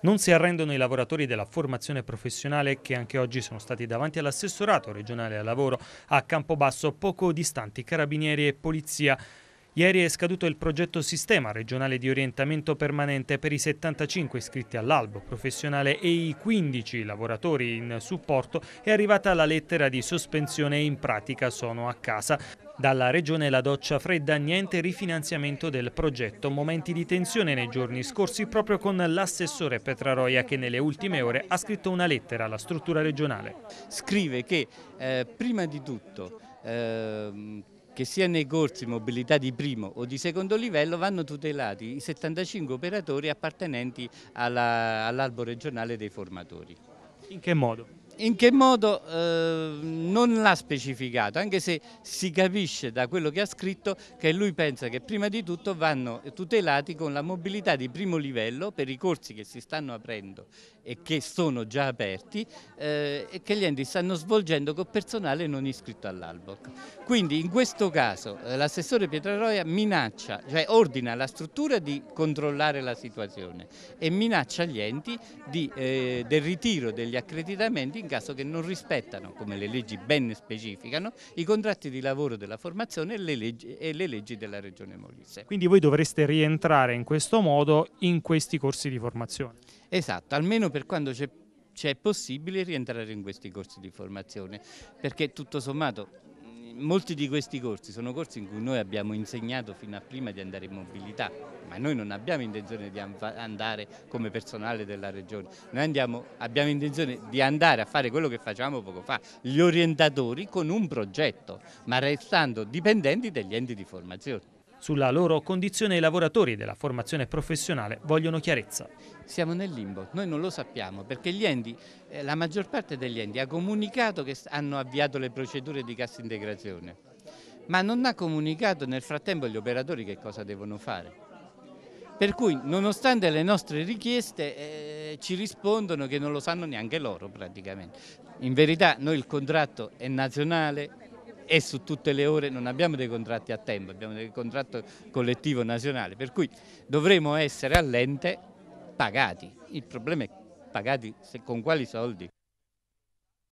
Non si arrendono i lavoratori della formazione professionale che anche oggi sono stati davanti all'assessorato regionale al lavoro a Campobasso, poco distanti carabinieri e polizia. Ieri è scaduto il progetto Sistema regionale di orientamento permanente per i 75 iscritti all'albo professionale e i 15 lavoratori in supporto è arrivata la lettera di sospensione e in pratica sono a casa. Dalla regione la doccia fredda, niente rifinanziamento del progetto. Momenti di tensione nei giorni scorsi proprio con l'assessore Petraroia che nelle ultime ore ha scritto una lettera alla struttura regionale. Scrive che eh, prima di tutto eh, che sia nei corsi mobilità di primo o di secondo livello vanno tutelati i 75 operatori appartenenti all'albo all regionale dei formatori. In che modo? in che modo eh, non l'ha specificato, anche se si capisce da quello che ha scritto che lui pensa che prima di tutto vanno tutelati con la mobilità di primo livello per i corsi che si stanno aprendo e che sono già aperti eh, e che gli enti stanno svolgendo con personale non iscritto all'alboc. Quindi in questo caso eh, l'assessore Pietraroia minaccia, cioè ordina alla struttura di controllare la situazione e minaccia gli enti di, eh, del ritiro degli accreditamenti in caso che non rispettano, come le leggi ben specificano, i contratti di lavoro della formazione e le leggi, e le leggi della Regione Molise. Quindi voi dovreste rientrare in questo modo in questi corsi di formazione? Esatto, almeno per quando c'è possibile rientrare in questi corsi di formazione, perché tutto sommato molti di questi corsi sono corsi in cui noi abbiamo insegnato fino a prima di andare in mobilità, ma noi non abbiamo intenzione di andare come personale della regione, noi andiamo, abbiamo intenzione di andare a fare quello che facevamo poco fa, gli orientatori con un progetto, ma restando dipendenti degli enti di formazione. Sulla loro condizione i lavoratori della formazione professionale vogliono chiarezza. Siamo nel limbo, noi non lo sappiamo perché gli enti, eh, la maggior parte degli enti ha comunicato che hanno avviato le procedure di cassa integrazione, ma non ha comunicato nel frattempo agli operatori che cosa devono fare. Per cui nonostante le nostre richieste eh, ci rispondono che non lo sanno neanche loro praticamente. In verità noi il contratto è nazionale, e su tutte le ore non abbiamo dei contratti a tempo, abbiamo del contratto collettivo nazionale, per cui dovremo essere all'ente pagati. Il problema è pagati con quali soldi?